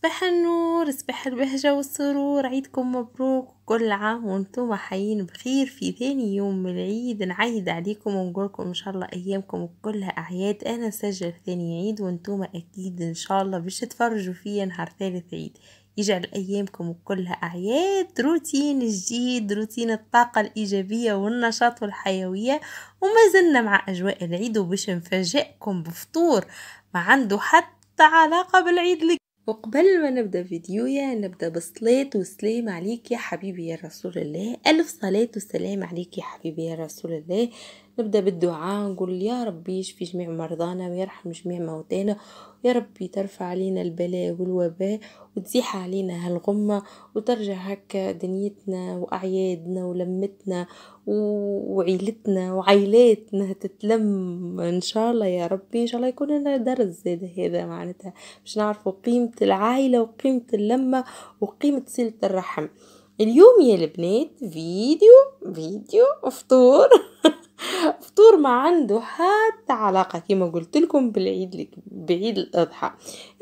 صباح النور صباح البهجة والسرور عيدكم مبروك كل عام وانتم حيين بخير في ثاني يوم من العيد نعيد عليكم لكم ان شاء الله ايامكم كلها اعياد انا نسجل ثاني عيد وانتم اكيد ان شاء الله باش تفرجوا فيا نهار ثالث عيد يجعل أيامكم كلها أعياد روتين جديد روتين الطاقة الإيجابية والنشاط والحيوية وما زلنا مع أجواء العيد وباش نفاجئكم بفطور ما عنده حتى علاقة بالعيد وقبل ما نبدا فيديويا نبدا بالصلاة والسلام عليك يا حبيبي يا رسول الله ألف صلاة وسلام عليك يا حبيبي يا رسول الله نبدا بالدعاء نقول يا ربي يشفي جميع مرضانا ويرحم جميع موتانا يا ربي ترفع علينا البلاء والوباء وتزيح علينا هالغمة وترجع هكا دنيتنا وأعيادنا ولمتنا وعيلتنا وعيلاتنا تتلم إن شاء الله يا ربي إن شاء الله يكون لنا درس زاد هذا معناتها باش نعرفوا قيمة العائلة وقيمة اللمة وقيمة صلة الرحم اليوم يا البنات فيديو فيديو فطور فطور ما عنده حتى علاقة كما قلت لكم بالعيد بعيد الأضحى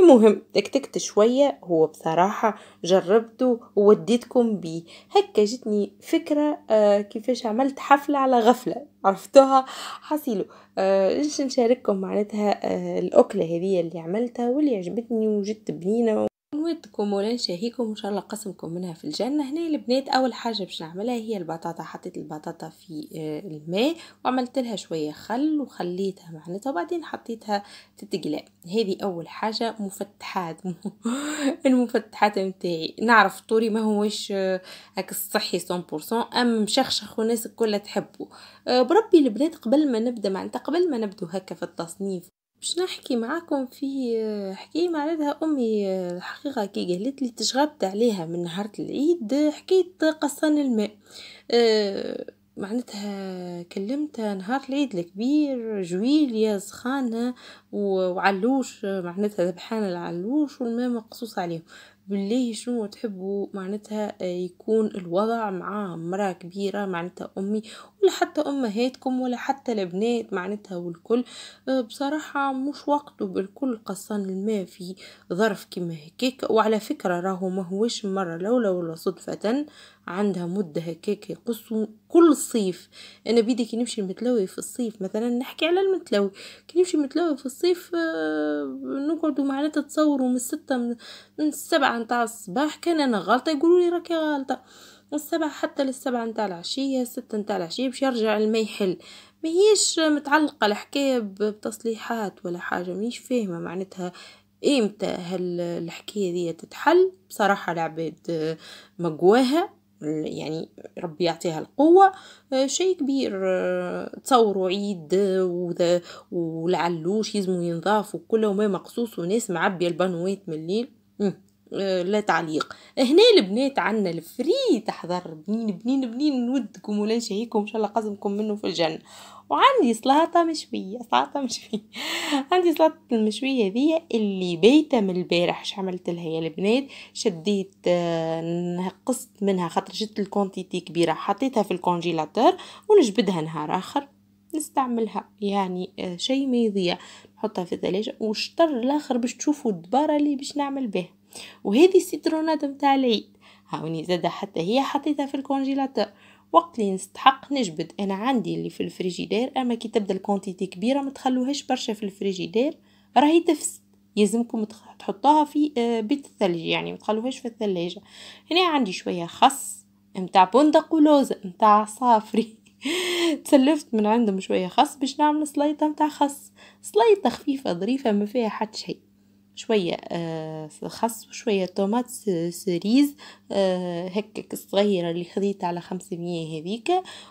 المهم تكتكت شوية هو بصراحة جربته ووديتكم بيه هكا جتني فكرة آه كيفاش عملت حفلة على غفلة عرفتوها حصيلو آه نشارككم معناتها آه الأكلة هذه اللي عملتها واللي عجبتني وجدت بنينة نودكم وننشهيكم ان شاء الله قسمكم منها في الجنه هنا البنات اول حاجه باش نعملها هي البطاطا حطيت البطاطا في آه، الماء وعملت لها شويه خل وخليتها معناتها وبعدين حطيتها تتقلى هذه اول حاجه مفتحات المفتحات نتاعي نعرف طوري ما هوش هك آه، الصحي 100% ام مشخشخ وناس الكل تحبه آه، بربي البنات قبل ما نبدا معناتها قبل ما نبدو هكا في التصنيف باش نحكي معاكم في حكاية معرضها أمي الحقيقة كي قالت لي تشغبت عليها من نهار العيد حكيت قصان الماء آه، معناتها كلمتها نهار العيد الكبير جويليا سخانة وعلوش معناتها ذبحان العلوش والماء مقصوص عليهم بالله شنو تحبوا معناتها آه، يكون الوضع مع مرأة كبيرة معناتها أمي ولا حتى أمهاتكم ولا حتى البنات معناتها والكل آه، بصراحة مش وقته بالكل قصان الماء في ظرف كما هكاك وعلى فكرة راهو ما هوش مرة لولا ولا صدفة عندها مدة هكاك يقصوا كل صيف انا بيدي كي نمشي المتلوي في الصيف مثلا نحكي على المتلوي كي نمشي المتلوي في الصيف آه، نقعد معناتها تصوروا من ستة من السبعة نتاع الصباح كان انا غلطة يقولوا لي راكي غلطة من السبعة حتى للسبعة نتاع العشية ستة نتاع العشية باش يرجع الما يحل ما هيش متعلقة الحكاية بتصليحات ولا حاجة مانيش فاهمة معناتها امتى هالحكاية دي تتحل بصراحة العباد آه، مقواها يعني ربي يعطيها القوة آه، شيء كبير آه، تصور عيد آه، ولعلوش والعلوش يزمو ينضاف وكله ما مقصوص وناس معبية البانويت من الليل آه، لا تعليق هنا البنات عندنا الفري تحضر بنين بنين بنين نودكم ولا نشهيكم ان شاء الله قزمكم منه في الجنه وعندي سلطه مشويه سلطه مشويه عندي سلطه المشويه هذه اللي بايته من البارح اش عملت لها يا البنات شديت نقصت آه، منها خاطر جبت الكونتيتي كبيره حطيتها في الكونجيلاتور ونجبدها نهار اخر نستعملها يعني آه، شيء ما يضيع نحطها في الثلاجه وشطر الاخر باش تشوفوا الدباره اللي باش نعمل بها وهذه السيترونات نتاع العيد هاوني زادة حتى هي حطيتها في الكونجيلاتور وقت اللي نستحق نجبد انا عندي اللي في الفريجيدير اما كي تبدا الكونتيتي كبيره ما تخلوهاش برشا في الفريجيدير راهي تفسد يلزمكم تحطوها في آه، بيت الثلج يعني ما تخلوهاش في الثلاجه هنا عندي شويه خس نتاع بندق ولوز نتاع صافري تسلفت من عندهم شويه خس باش نعمل سلايطه نتاع خس سلايطه خفيفه ظريفه ما فيها حتى شيء شوية آه، خس وشوية طومات سريز آه، هكاك الصغيرة اللي خذيت على خمسمية هذيك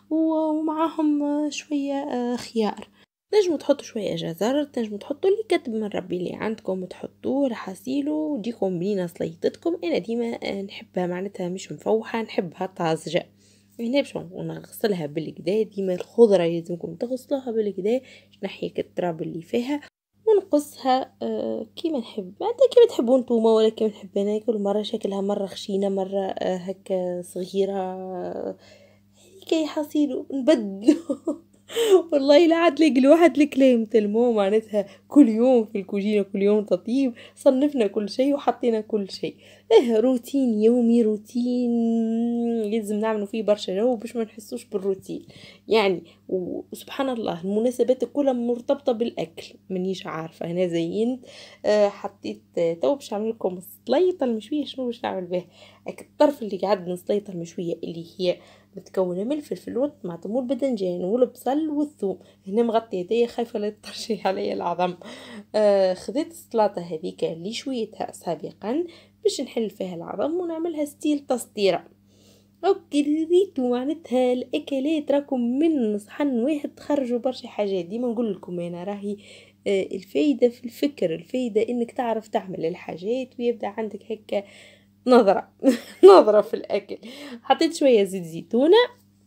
ومعاهم شوية آه، خيار تنجموا تحطوا شويه جزر تنجموا تحطوا اللي كتب من ربي اللي عندكم تحطوه راح اسيلو تجيكم بنينه سليطتكم انا ديما نحبها معناتها مش مفوحه نحبها طازجه هنا باش نغسلها بالكدا ديما الخضره لازمكم تغسلوها بالكدا باش نحيك التراب اللي فيها ونقصها آه، كيما نحب معناتها كيما تحبوا نتوما ولا كيما نحب انا كل مره شكلها مره خشينه مره آه، هكا صغيره آه، يعني كي حصيلو نبدلو والله لا عاد تلاقي الواحد الكلام تلمو معناتها كل يوم في الكوجينة كل يوم تطيب صنفنا كل شيء وحطينا كل شيء اه روتين يومي روتين لازم نعملو فيه برشا جو باش ما نحسوش بالروتين يعني وسبحان الله المناسبات كلها مرتبطة بالأكل منيش عارفة هنا زينت آه، حطيت آه، تو باش نعمل لكم السليطة المشوية شنو باش نعمل بها الطرف اللي قعدنا من السليطة المشوية اللي هي متكونه من الفلفل والطماطم والبدنجان والبصل والثوم هنا مغطيه يديا خايفه لا يطرشي عليا العظم آه خديت السلطه هذيك اللي شويتها سابقا باش نحل فيها العظم ونعملها ستيل تصديره ريت معناتها الاكلات راكم من صحن واحد تخرجوا برشا حاجات ديما نقول لكم انا راهي آه، الفايده في الفكر الفايده انك تعرف تعمل الحاجات ويبدا عندك هكا نظرة نظرة في الأكل حطيت شوية زيت زيتونة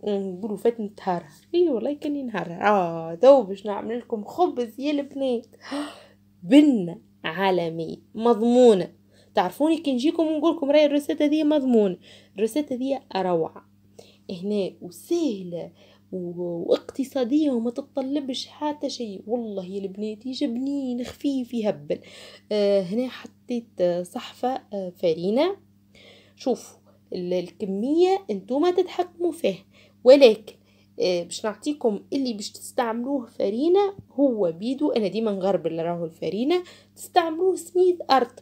نقولوا فات نتهرهر اي والله كان ينهرهر اه دو باش نعمل لكم خبز يا البنات بنة عالمية مضمونة تعرفوني كي نجيكم ونقول لكم راهي الروسيت هذه مضمونة الروسيت هذه روعة هنا وسهلة واقتصادية وما تتطلبش حتى شيء والله يا البنات جبنين خفيف يهبل آه، هنا حطيت آه، صحفة آه، فارينة شوفوا الكمية انتوما تتحكموا فيه ولكن باش نعطيكم اللي باش تستعملوه فارينة هو بيدو انا ديما نغرب اللي راهو الفارينة تستعملوه سميد ارض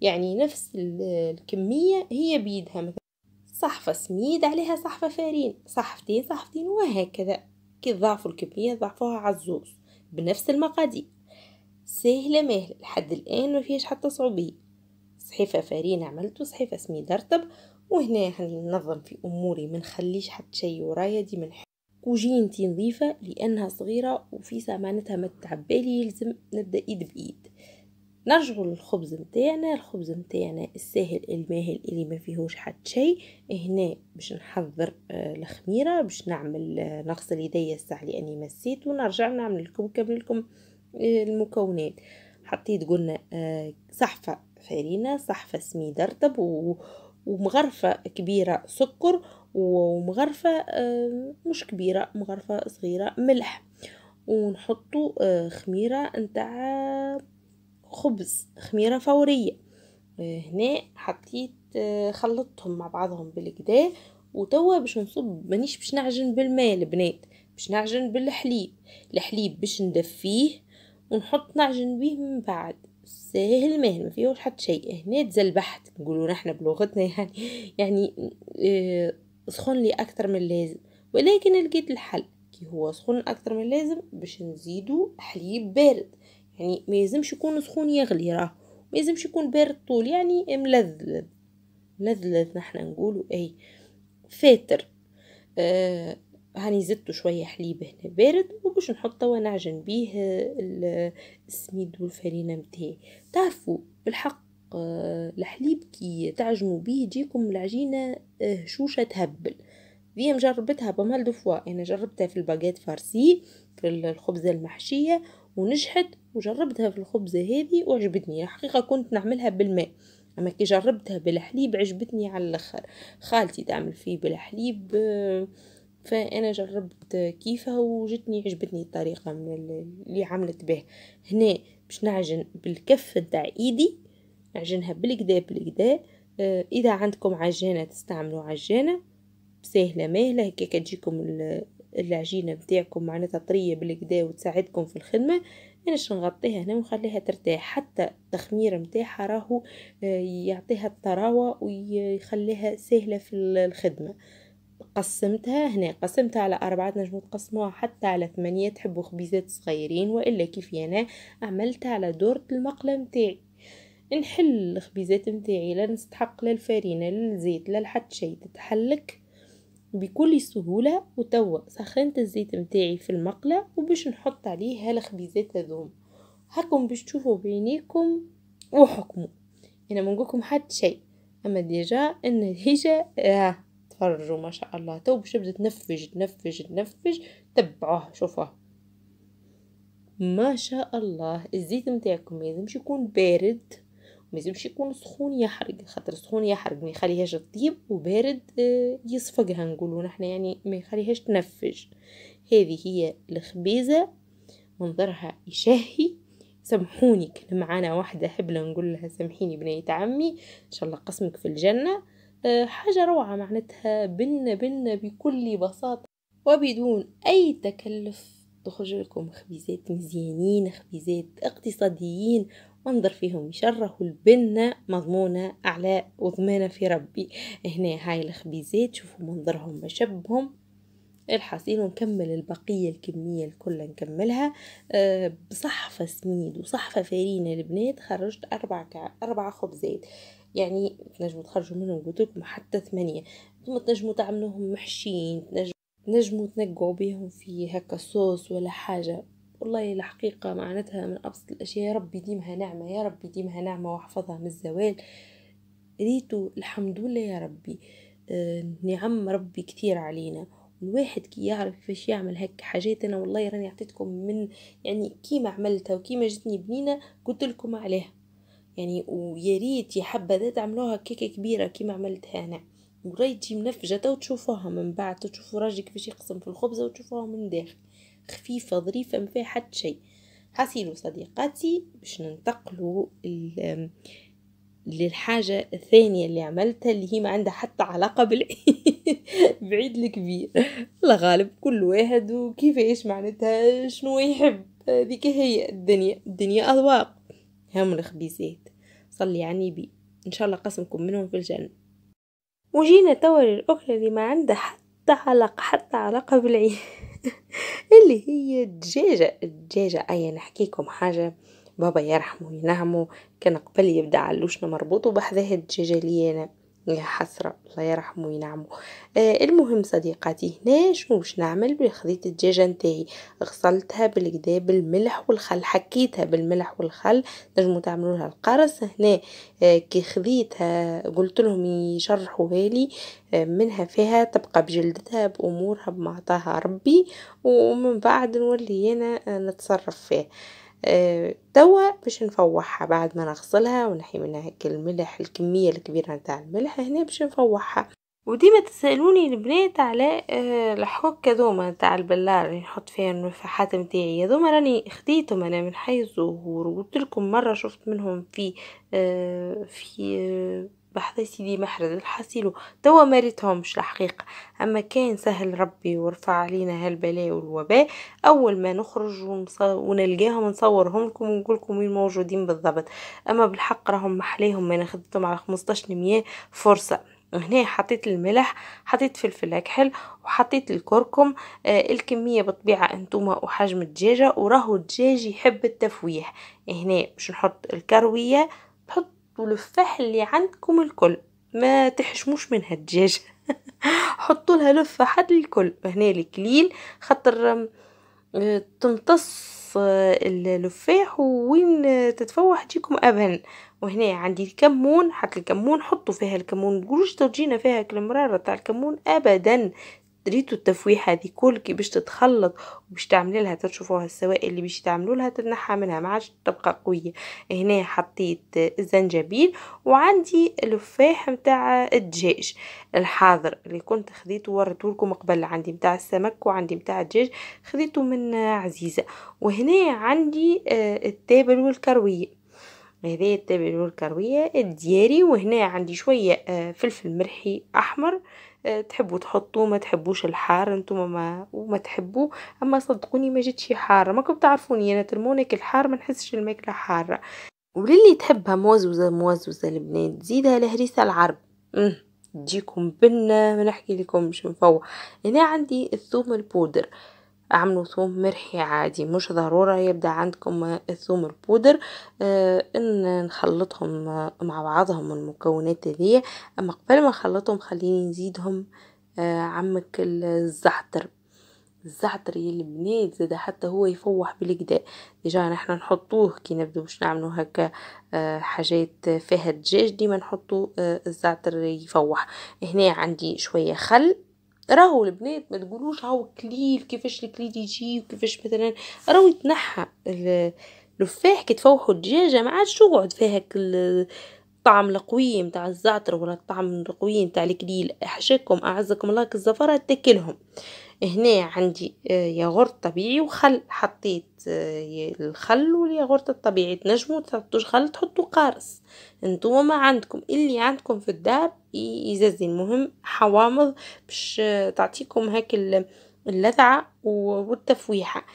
يعني نفس الكمية هي بيدها مثلا صحفة سميد عليها صحفة فارين صحفتين صحفتين وهكذا كي ضعفوا الكمية ضعفوها عزوز بنفس المقادير سهلة مهلة لحد الآن ما فيهاش حتى صعوبية صحيفة فارين عملت صحيفة سميد رتب وهنا ننظم في أموري ما نخليش حتى شي ورايا ديما نحب كوجينتي نظيفة لأنها صغيرة وفي سامانتها ما تتعبالي يلزم نبدأ إيد بإيد نرجعوا للخبز نتاعنا الخبز نتاعنا الساهل الماهل اللي ما فيهوش حد شيء هنا باش نحضر آه، الخميره باش نعمل آه، نغسل يدي الساعه لاني مسيت ونرجع نعمل لكم كامل لكم آه، المكونات حطيت قلنا صحفه فارينه صحفه سميده رطب ومغرفه كبيره سكر ومغرفه مش كبيره مغرفه صغيره ملح ونحطوا خميره نتاع خبز خميرة فورية آه، هنا حطيت آه، خلطتهم مع بعضهم بالكدا وتوا باش نصب مانيش باش نعجن بالماء البنات باش نعجن بالحليب الحليب باش ندفيه ونحط نعجن بيه من بعد ساهل ماهل ما فيهوش حتى شيء هنا تزلبحت نقولوا نحن بلغتنا يعني يعني آه، سخن لي اكثر من اللازم ولكن لقيت الحل كي هو سخن اكثر من اللازم باش نزيدو حليب بارد يعني ما يلزمش يكون سخون يغلي راه ما يلزمش يكون بارد طول يعني ملذذ ملذذ نحنا نقولوا اي فاتر آه هاني زدت شوية حليب هنا بارد وباش نحطه ونعجن بيه السميد والفرينة متاعي تعرفوا بالحق آه، الحليب كي تعجنوا بيه تجيكم العجينة آه، هشوشة تهبل ذي مجربتها بمال دفوا انا جربتها في الباجيت فارسي في الخبزة المحشية ونجحت وجربتها في الخبزة هذه وعجبتني الحقيقة كنت نعملها بالماء اما كي جربتها بالحليب عجبتني على الاخر خالتي تعمل فيه بالحليب آه، فانا جربت كيفها وجتني عجبتني الطريقة اللي عملت به هنا باش نعجن بالكف تاع ايدي نعجنها بالكدا بالكدا آه، اذا عندكم عجانة تستعملوا عجانة سهلة ماهلة هكاك تجيكم العجينه بتاعكم معناتها طريه بالكدا وتساعدكم في الخدمه انا يعني نغطيها هنا ونخليها ترتاح حتى التخمير نتاعها راهو آه، يعطيها الطراوه ويخليها سهله في الخدمه قسمتها هنا قسمتها على أربعة نجمو تقسموها حتى على ثمانية تحبوا خبيزات صغيرين وإلا كيف أنا عملتها على دورة المقلة متاعي نحل الخبيزات متاعي لا نستحق لا الفارينة لا الزيت لا لحد شي تتحلك بكل سهولة وتوا سخنت الزيت متاعي في المقلة وباش نحط عليه هالخبيزات هذوم هاكم باش تشوفوا بعينيكم وحكموا انا ما نقولكم حتى شيء اما ديجا النتيجة آه تفرجوا ما شاء الله تو باش تبدا تنفج تنفج تنفج تبعوه شوفوه ما شاء الله الزيت متاعكم لازم يكون بارد ما لازمش يكون سخون يحرق خاطر سخون يحرق ما يخليهاش تطيب وبارد آه، يصفقها نقولوا نحن يعني ما يخليهاش تنفج هذه هي الخبيزه منظرها يشهي سامحوني كان معانا واحدة حبلة نقول لها سامحيني بنية عمي إن شاء الله قسمك في الجنة آه، حاجة روعة معناتها بنا بنا بكل بساطة وبدون أي تكلف تخرج لكم خبيزات مزيانين خبيزات اقتصاديين وانظر فيهم يشره البنة مضمونة أعلى وضمانة في ربي هنا هاي الخبيزات شوفوا منظرهم مشبهم الحصيل ونكمل البقية الكمية الكل نكملها آه، بصحفة سميد وصحفة فارينة البنات خرجت أربع كع... أربع خبزات يعني تنجموا تخرجوا منهم قلت لكم حتى ثمانية ثم تنجموا تعملوهم محشين تنجموا تنجموا تنقعوا بيهم في هكا صوص ولا حاجة والله الحقيقة معناتها من أبسط الأشياء يا رب يديمها نعمة يا رب يديمها نعمة واحفظها من الزوال ريتو الحمد لله يا ربي آه نعم ربي كثير علينا الواحد كي يعرف كيفاش يعمل هك حاجات انا والله راني عطيتكم من يعني كيما عملتها وكيما جتني بنينه قلت لكم عليها يعني ويا ريت يا حبه تعملوها كيكه كبيره كيما عملتها انا وراي تجي منفجه تو تشوفوها من بعد تشوفوا راجلي كيفاش يقسم في الخبزه وتشوفوها من داخل خفيفة ظريفة ما فيها حد شيء حسيلو صديقاتي باش ننتقلوا للحاجة الثانية اللي عملتها اللي هي ما عندها حتى علاقة بالعيد الكبير غالب كل واحد ايش معناتها شنو يحب هذيك هي الدنيا الدنيا أذواق هم الخبيزات صلي على النبي إن شاء الله قسمكم منهم في الجنة وجينا توا للأكلة اللي ما عندها حتى علاقة حتى علاقة بالعيد اللي هي الدجاجة الدجاجة أي نحكيكم حاجة بابا يرحمه ينعمه كان قبل يبدا علوشنا مربوط وبحذاه الدجاجة لي أنا يا حسرة الله يرحمه وينعمه آه المهم صديقاتي هنا شنو باش نعمل خديت الدجاجة نتاعي غسلتها بالكدا بالملح والخل حكيتها بالملح والخل نجمو تعملوا لها القرص هنا آه كي خديتها قلت لهم يشرحوا لي آه منها فيها تبقى بجلدتها بامورها بمعطاها ربي ومن بعد نولي انا آه، نتصرف فيه توا آه، باش نفوحها بعد ما نغسلها ونحي منها هيك الملح الكميه الكبيره نتاع الملح هنا باش نفوحها وديما تسالوني البنات على آه، الحوك هذوما تاع البلار اللي نحط فيها المفاحات نتاعي هذوما راني خديتهم انا من حي الزهور وقلت لكم مره شفت منهم في آه، في بحذا سيدي محرز الحصيل توا ريتهمش الحقيقة أما كان سهل ربي ورفع علينا هالبلاء والوباء أول ما نخرج ونلقاهم نصورهم لكم ونقول لكم وين موجودين بالضبط أما بالحق راهم محليهم ما خدتهم على 15% فرصة هنا حطيت الملح حطيت فلفل اكحل وحطيت الكركم آه الكميه بطبيعه انتوما وحجم الدجاجه وراهو الدجاج يحب التفويح هنا باش نحط الكرويه حطوا لفاح اللي عندكم الكل ما تحشموش منها الدجاجه حطوا لها لفه حد الكل هنا الكليل خاطر تمتص آه، اللفاح وين تتفوح تجيكم ابهن وهنا عندي الكمون حط الكمون حطوا فيها الكمون تقولوش تجينا فيها المرارة تاع الكمون ابدا دريتو التفويحه هذه كل كي باش تتخلط وباش تعملي لها تشوفوها السوائل اللي باش تعملوا لها تنحى منها ما عادش تبقى قويه هنا حطيت الزنجبيل وعندي الفاح متاع الدجاج الحاضر اللي كنت خديته وريته لكم قبل عندي متاع السمك وعندي متاع الدجاج خديته من عزيزه وهنا عندي آه، التابل والكرويه هذايا التابلو الكرويه الدياري وهنا عندي شويه آه، فلفل مرحي احمر آه، تحبوا تحطوا ما تحبوش الحار نتوما ما وما تحبوا اما صدقوني ما جاتش حاره ما كنت تعرفوني انا ترمونك الحار ما نحسش الماكله حاره وللي تحبها موزوزه موزوزه البنات زيدها لهريسه العرب تجيكم بنه ما نحكي لكم مش مفوه هنا عندي الثوم البودر اعملوا ثوم مرحي عادي مش ضرورة يبدأ عندكم الثوم البودر آه، ان نخلطهم مع بعضهم المكونات دي اما قبل ما نخلطهم خليني نزيدهم آه، عمك الزعتر الزعتر يلي بنيت زاد حتى هو يفوح بالكدا ديجا نحنا نحطوه كي نبدو باش نعملو هكا آه، حاجات فيها دجاج ديما نحطو الزعتر يفوح هنا عندي شويه خل راهو البنات ما تقولوش هاو كليل كيفاش الكليل يجي وكيفاش مثلا راهو يتنحى التفاح كي تفوحوا الدجاجه ما عادش تقعد فيها الطعم القوي نتاع الزعتر ولا الطعم القوي نتاع الكليل احشاكم اعزكم الله كالزفره تاكلهم هنا عندي آه، ياغورت طبيعي وخل حطيت آه، الخل والياغورت الطبيعي تنجموا تحطوش خل تحطوا قارص انتم ما عندكم اللي عندكم في الدار يززي المهم حوامض باش آه، تعطيكم هاك اللذعه والتفويحه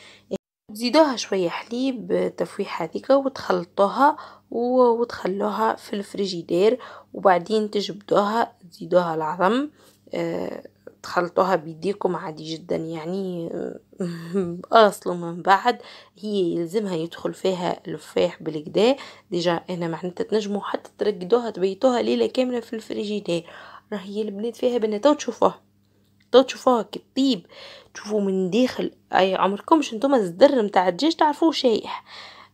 تزيدوها شويه حليب تفويحه هذيك وتخلطوها وتخلوها في الفريجيدير وبعدين تجبدوها تزيدوها العظم آه تخلطوها بيديكم عادي جدا يعني اصلا من بعد هي يلزمها يدخل فيها لفاح بالكدا ديجا انا معناتها تنجموا حتى ترقدوها تبيتوها ليله كامله في الفريجيدير راهي البنات فيها بنات تشوفوها تو تشوفوها كي تطيب تشوفوا من داخل اي عمركمش نتوما الزر نتاع الدجاج تعرفوه شايح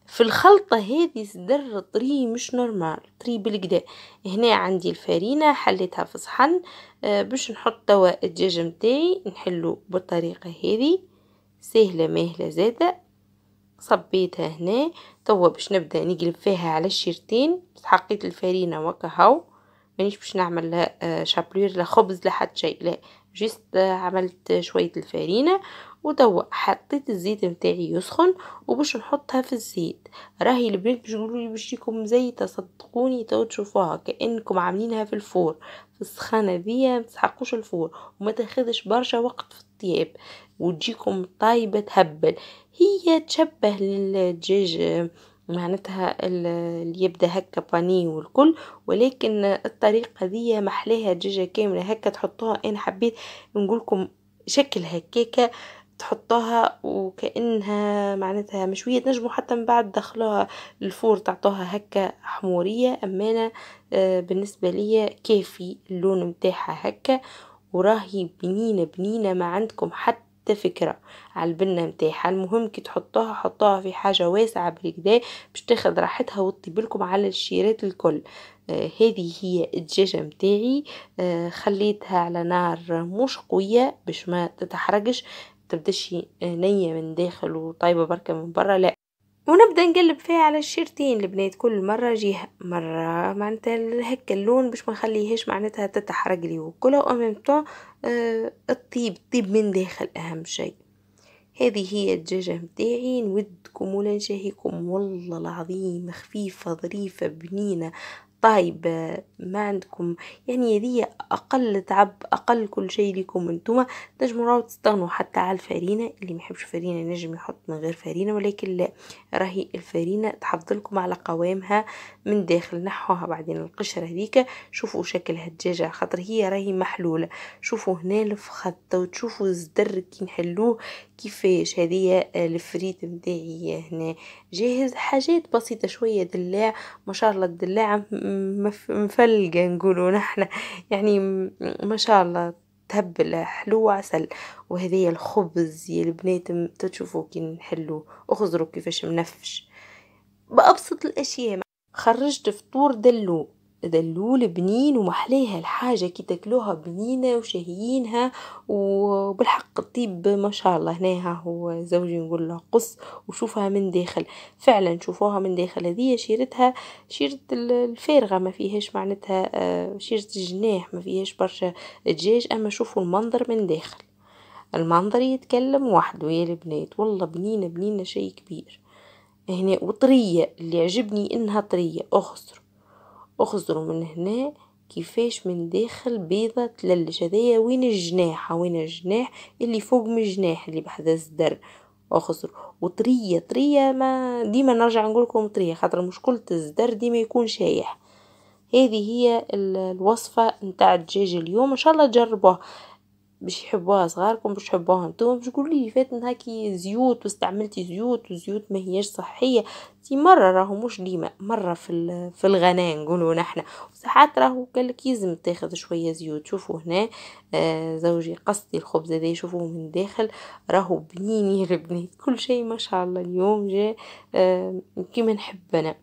في الخلطة هذه صدر طري مش نورمال طري بالكدا هنا عندي الفرينة حليتها في صحن آه، باش نحط توا الدجاج متاعي نحلو بالطريقة هذه سهلة ماهلة زادة صبيتها هنا توا باش نبدا نقلب فيها على الشيرتين بس حقيت الفرينة وكهو مانيش باش نعمل لا آه، شابلور لا خبز لا حتى شيء لا جست آه، عملت شوية الفرينة ودوق حطيت الزيت نتاعي يسخن وباش نحطها في الزيت راهي البنات باش يقولوا باش يكون زي صدقوني تو تشوفوها كانكم عاملينها في الفور في السخانه ذي متسحقوش الفور وما تاخذش برشا وقت في الطياب وتجيكم طايبه تهبل هي تشبه للدجاج معناتها اللي يبدا هكا باني والكل ولكن الطريقه دي محلاها دجاجه كامله هكا تحطوها انا حبيت نقولكم شكل هكاكه تحطوها وكانها معناتها مشويه تنجموا حتى من بعد دخلوها الفور تعطوها هكا حموريه امانه آه، بالنسبه ليا كافي اللون نتاعها هكا وراهي بنينه بنينه ما عندكم حتى فكره على البنه متاحة المهم كي تحطوها حطوها في حاجه واسعه بالكدا باش تاخذ راحتها وتطيب لكم على الشيرات الكل آه هذه هي الدجاجه متاعي آه خليتها على نار مش قويه باش ما تتحرقش متبدأش نية من داخل وطيبة بركة من برا لا ونبدا نقلب فيها على الشيرتين البنات كل مرة جهة مرة معناتها هكا اللون باش ما نخليهاش معناتها تتحرق لي وكلها وامام طون اه الطيب طيب من داخل اهم شيء هذه هي الدجاجة متاعي نودكم ولا نشاهيكم والله العظيم خفيفة ظريفة بنينة طيب ما عندكم يعني هذه اقل تعب اقل كل شيء ليكم انتوما تنجموا راهو تستغنوا حتى على الفرينه اللي ما يحبش فرينه نجم يحط من غير فرينه ولكن لا راهي الفرينه تحفظ لكم على قوامها من داخل نحوها بعدين القشره هذيك شوفوا شكلها الدجاجه خاطر هي راهي محلوله شوفوا هنا الفخذ وتشوفوا الزدر كي نحلوه كيفاش هذه الفريت متاعي هنا جاهز حاجات بسيطه شويه دلاع ما شاء الله الدلاع مفلقه نقولوا نحنا يعني ما شاء الله تهبل حلو عسل وهذه الخبز يا البنات تشوفوا كي نحلو اخزروا كيفاش منفش بابسط الاشياء خرجت فطور دلو دلول بنين ومحليها الحاجة كي تاكلوها بنينة وشهيينها وبالحق الطيب ما شاء الله هنا هو زوجي نقول له قص وشوفها من داخل فعلا شوفوها من داخل هذه شيرتها شيرة الفارغة ما فيهاش معناتها آه، شيرة الجناح ما فيهاش برشا دجاج اما شوفوا المنظر من داخل المنظر يتكلم وحده يا البنات والله بنينة بنينة شيء كبير هنا وطرية اللي عجبني انها طرية اخسر اخزروا من هنا كيفاش من داخل بيضة تللج هذايا وين الجناح وين الجناح اللي فوق من الجناح اللي بحذا الزدر اخزر وطرية طرية ما ديما نرجع نقولكم طرية خاطر مشكلة الزدر ديما يكون شايح هذه هي الوصفة نتاع الدجاج اليوم ان شاء الله تجربوه باش يحبوها صغاركم باش يحبوها نتوما باش تقولوا لي فاتن هاكي زيوت واستعملتي زيوت وزيوت ما هيش صحيه تي مره راهو مش ديما مره في في الغناء نقولوا نحنا ساعات راهو قالك يلزم تاخذ شويه زيوت شوفوا هنا آه زوجي قصدي الخبز هذا شوفوه من داخل راهو بنيني البنات كل شيء ما شاء الله اليوم جاء آه كيما نحب انا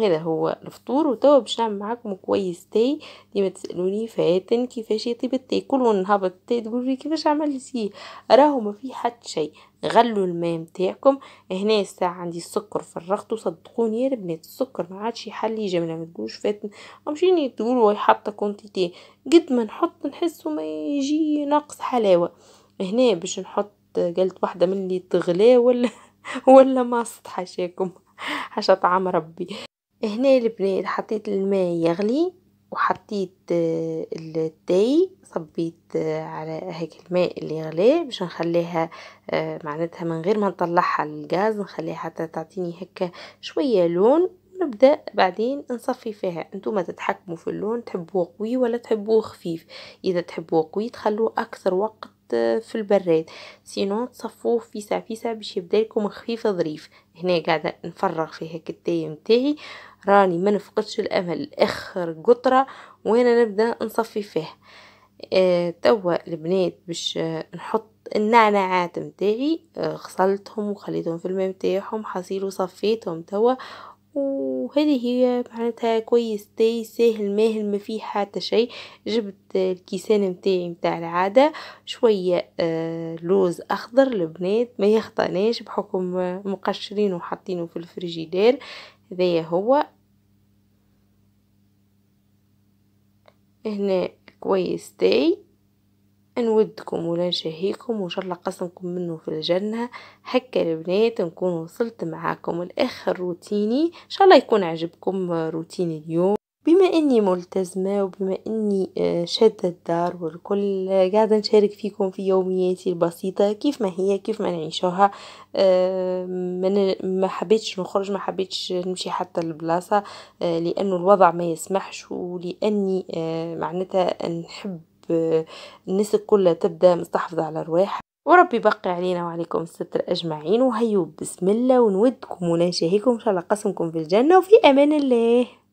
هذا هو الفطور وتوا باش نعمل معاكم كويس تاي ديما تسالوني فاتن كيفاش يطيب التاي كل نهبط التاي تقولوا لي كيفاش سي راهو ما في حد شيء غلوا الماء نتاعكم هنا الساعه عندي السكر فرغته صدقوني يا البنات السكر ما عادش يحل يجي ما تقولوش فاتن امشيني تقولوا حاطه كونتيتي قد ما نحط نحسه ما يجي ناقص حلاوه هنا باش نحط قلت واحده من اللي تغلى ولا ولا ما سطحاشاكم حاشاكم حاشا طعام ربي هنا البنات حطيت الماء يغلي وحطيت آه، التاي صبيت آه، على هيك الماء اللي غلي باش نخليها آه، معناتها من غير ما نطلعها للغاز نخليها حتى تعطيني هكا شويه لون نبدا بعدين نصفي فيها انتم تتحكموا في اللون تحبوه قوي ولا تحبوه خفيف اذا تحبوه قوي تخلوه اكثر وقت في البراد سينو تصفوه في فيسع باش يبدا لكم خفيف ظريف هنا قاعده نفرغ فيها كتاي نتاعي راني ما نفقدش الامل اخر قطره وين نبدا نصفي فيه آه توا البنات باش نحط النعناعات نتاعي آه غسلتهم وخليتهم في الماء نتاعهم حصير وصفيتهم توا وهذه هي معناتها كويس تاي ساهل ماهل ما فيه حتى شيء جبت الكيسان متاعي متاع العادة شوية آه، لوز اخضر لبنات ما يخطناش بحكم مقشرين وحاطينه في الفريجيدير هذا هو هنا كويس تاي نودكم ولا نشهيكم وان شاء الله قسمكم منه في الجنة هكا البنات نكون وصلت معاكم الاخر روتيني ان شاء الله يكون عجبكم روتين اليوم بما اني ملتزمة وبما اني آه، شادة الدار والكل قاعدة نشارك فيكم في يومياتي البسيطة كيف ما هي كيف ما نعيشوها آه، ما حبيتش نخرج ما حبيتش نمشي حتى البلاصة آه، لانه الوضع ما يسمحش ولاني معناتها نحب الناس الكل تبدا مستحفظة على رواحها وربي يبقي علينا وعليكم الستر أجمعين وهيو بسم الله ونودكم ونشاهيكم إن شاء الله قسمكم في الجنة وفي أمان الله